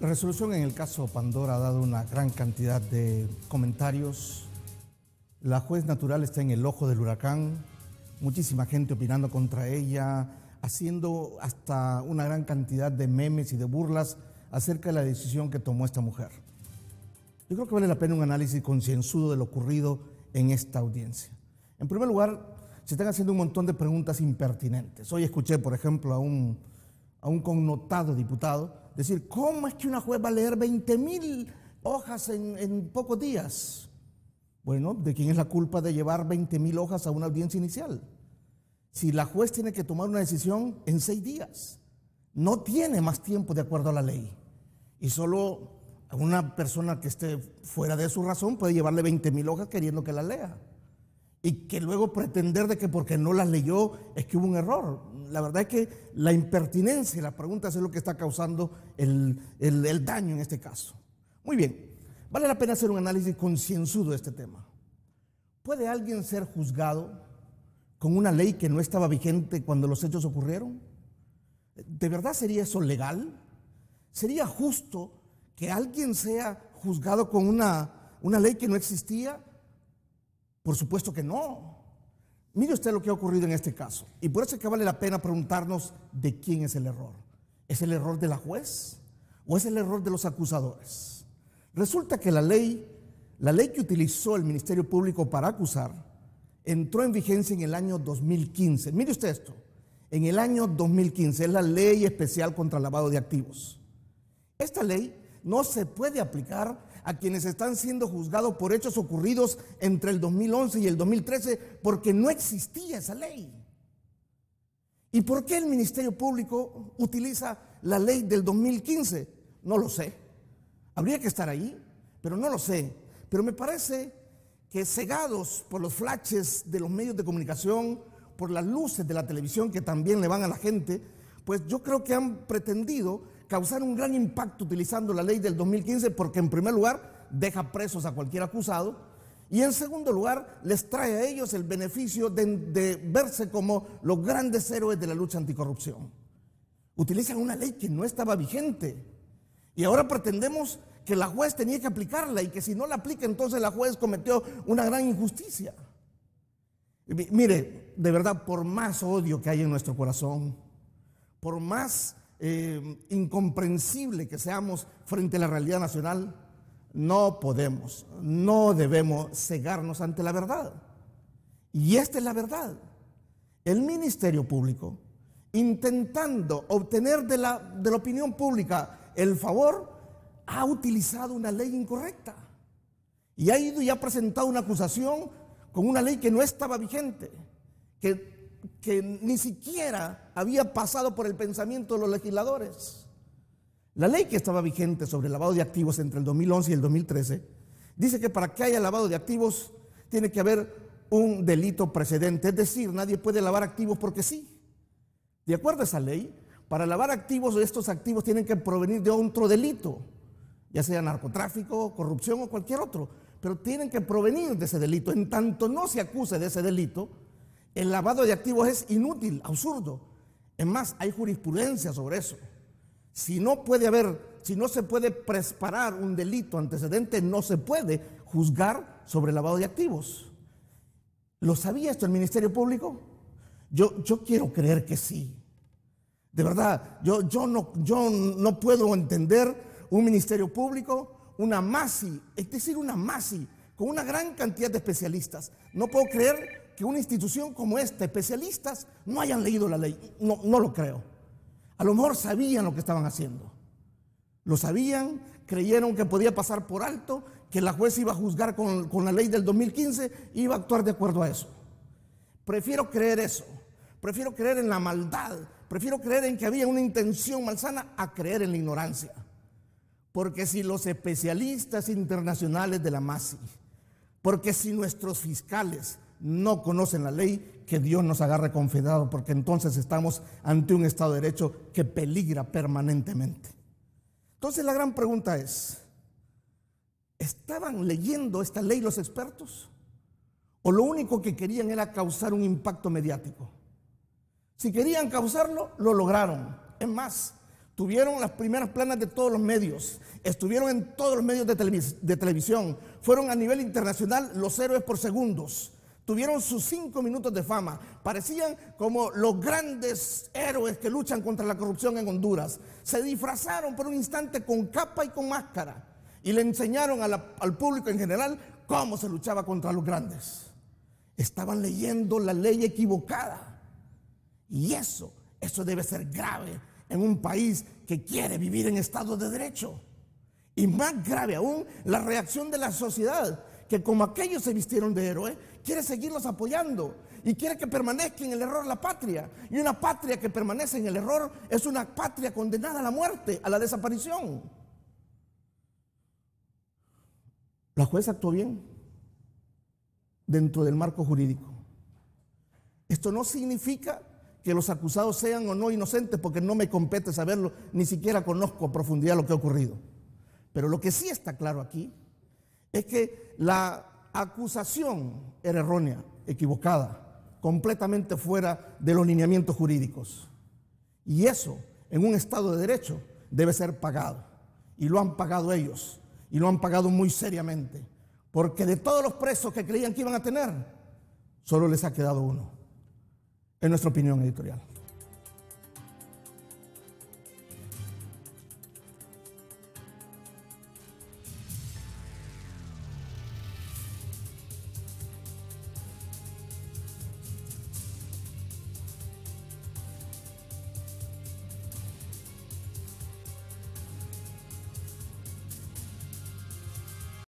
La resolución en el caso Pandora ha dado una gran cantidad de comentarios. La juez natural está en el ojo del huracán, muchísima gente opinando contra ella, haciendo hasta una gran cantidad de memes y de burlas acerca de la decisión que tomó esta mujer. Yo creo que vale la pena un análisis concienzudo de lo ocurrido en esta audiencia. En primer lugar, se están haciendo un montón de preguntas impertinentes. Hoy escuché, por ejemplo, a un, a un connotado diputado decir, ¿cómo es que una juez va a leer 20 mil hojas en, pocos días? Bueno, ¿de quién es la culpa de llevar 20 mil hojas a una audiencia inicial? Si la juez tiene que tomar una decisión en seis días, no tiene más tiempo de acuerdo a la ley. Y solo una persona que esté fuera de su razón puede llevarle 20 mil hojas queriendo que la lea. Y que luego pretender de que porque no las leyó es que hubo un error la verdad es que la impertinencia y las preguntas es lo que está causando el, daño en este caso. Muy bien, vale la pena hacer un análisis concienzudo de este tema. ¿Puede alguien ser juzgado con una ley que no estaba vigente cuando los hechos ocurrieron? ¿De verdad sería eso legal? ¿Sería justo que alguien sea juzgado con una, una ley que no existía? Por supuesto que no. Mire usted lo que ha ocurrido en este caso. Y por eso es que vale la pena preguntarnos de quién es el error. ¿Es el error de la juez o es el error de los acusadores? Resulta que la ley, la ley que utilizó el Ministerio Público para acusar, entró en vigencia en el año 2015. Mire usted esto. En el año 2015 es la ley especial contra el lavado de activos. Esta ley no se puede aplicar a quienes están siendo juzgados por hechos ocurridos entre el 2011 y el 2013 porque no existía esa ley. ¿Y por qué el Ministerio Público utiliza la ley del 2015? No lo sé. Habría que estar ahí, pero no lo sé. Pero me parece que cegados por los flashes de los medios de comunicación, por las luces de la televisión que también le van a la gente, pues yo creo que han pretendido causar un gran impacto utilizando la ley del 2015 porque en primer lugar deja presos a cualquier acusado y en segundo lugar les trae a ellos el beneficio de, verse como los grandes héroes de la lucha anticorrupción. Utilizan una ley que no estaba vigente y ahora pretendemos que la juez tenía que aplicarla y que si no la aplica entonces la juez cometió una gran injusticia. Mire, de verdad, por más odio que hay en nuestro corazón, por más Em, incomprensible que seamos frente a la realidad nacional, no podemos, no debemos cegarnos ante la verdad. Y esta es la verdad. El Ministerio Público, intentando obtener de la, de la opinión pública el favor, ha utilizado una ley incorrecta. Y ha ido y ha presentado una acusación con una ley que no estaba vigente, que que ni siquiera había pasado por el pensamiento de los legisladores. La ley que estaba vigente sobre el lavado de activos entre el 2011 y el 2013 dice que para que haya lavado de activos tiene que haber un delito precedente, es decir, nadie puede lavar activos porque sí. De acuerdo a esa ley, para lavar activos, estos activos tienen que provenir de otro delito, ya sea narcotráfico, corrupción o cualquier otro, pero tienen que provenir de ese delito. En tanto no se acuse de ese delito, el lavado de activos es inútil, absurdo. Es más, hay jurisprudencia sobre eso. Si no puede haber, si no se puede preparar un delito antecedente, no se puede juzgar sobre el lavado de activos. ¿Lo sabía esto el Ministerio Público? Yo, yo quiero creer que sí. De verdad, yo, yo, no, yo no puedo entender un Ministerio Público, una MASI, es decir, una MASI, con una gran cantidad de especialistas. No puedo creer que una institución como esta, especialistas, no hayan leído la ley. No, no lo creo. A lo mejor sabían lo que estaban haciendo. Lo sabían, creyeron que podía pasar por alto, que la jueza iba a juzgar con, con la ley del 2015, iba a actuar de acuerdo a eso. Prefiero creer eso. Prefiero creer en la maldad. Prefiero creer en que había una intención malsana a creer en la ignorancia. Porque si los especialistas internacionales de la MASI, porque si nuestros fiscales, no conocen la ley, que Dios nos agarre confederado, porque entonces estamos ante un Estado de Derecho que peligra permanentemente. Entonces la gran pregunta es, ¿estaban leyendo esta ley los expertos? ¿O lo único que querían era causar un impacto mediático? Si querían causarlo, lo lograron. Es más, tuvieron las primeras planas de todos los medios, estuvieron en todos los medios de televisión, fueron a nivel internacional los héroes por segundos. Tuvieron sus cinco minutos de fama. Parecían como los grandes héroes que luchan contra la corrupción en Honduras. Se disfrazaron por un instante con capa y con máscara. Y le enseñaron al público en general cómo se luchaba contra los grandes. Estaban leyendo la ley equivocada. Y eso, eso debe ser grave en un país que quiere vivir en Estado de Derecho. Y más grave aún, la reacción de la sociedad, que como aquellos se vistieron de héroe, quiere seguirlos apoyando y quiere que permanezca en el error la patria. Y una patria que permanece en el error es una patria condenada a la muerte, a la desaparición. La jueza actuó bien dentro del marco jurídico. Esto no significa que los acusados sean o no inocentes, porque no me compete saberlo, ni siquiera conozco a profundidad lo que ha ocurrido. Pero lo que sí está claro aquí es que la acusación era errónea, equivocada, completamente fuera de los lineamientos jurídicos. Y eso, en un Estado de Derecho, debe ser pagado. Y lo han pagado ellos, y lo han pagado muy seriamente, porque de todos los presos que creían que iban a tener, solo les ha quedado uno, en nuestra opinión editorial.